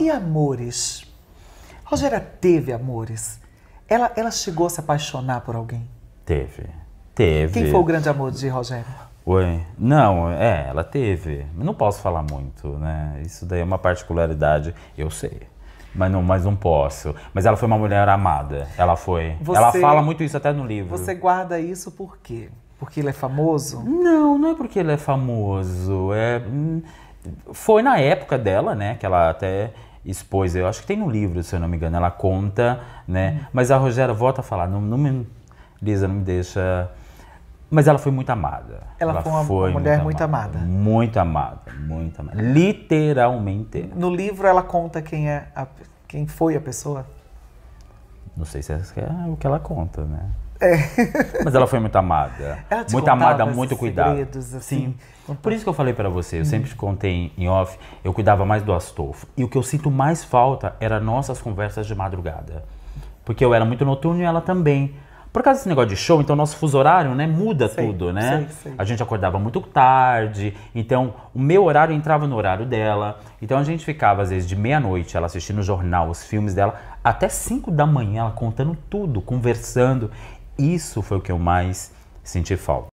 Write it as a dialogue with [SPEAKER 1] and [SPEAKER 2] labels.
[SPEAKER 1] E amores? Rogéria teve amores? Ela, ela chegou a se apaixonar por alguém? Teve. Teve. Quem foi o grande amor de Rogéria? Oi. Não, é, ela teve. Não posso falar muito, né? Isso daí é uma particularidade, eu sei. Mas não, mas não posso. Mas ela foi uma mulher amada. Ela foi. Você, ela fala muito isso até no livro. Você guarda isso por quê? Porque ele é famoso? Não, não é porque ele é famoso. É, hum, foi na época dela, né, que ela até expôs, eu acho que tem no livro, se eu não me engano, ela conta, né, hum. mas a Rogéria volta a falar, não, não me, Lisa, não me deixa... Mas ela foi muito amada. Ela, ela foi uma foi mulher muito, amada. amada. Muito amada, muito amada. Literalmente. No livro ela conta quem é a, quem foi a pessoa? Não sei se é o que ela conta, né? É. Mas ela foi muito amada. Ela te muito amada, muito cuidada. Assim. Sim. Por isso que eu falei para você, eu hum. sempre contei em off, eu cuidava mais do Astolfo. E o que eu sinto mais falta era nossas conversas de madrugada. Porque eu era muito noturno e ela também. Por causa desse negócio de show, então nosso fuso horário, né, muda sei, tudo, né? Sei, sei. A gente acordava muito tarde, então o meu horário entrava no horário dela. Então a gente ficava, às vezes, de meia-noite, ela assistindo o jornal, os filmes dela, até cinco da manhã, ela contando tudo, conversando. Isso foi o que eu mais senti falta.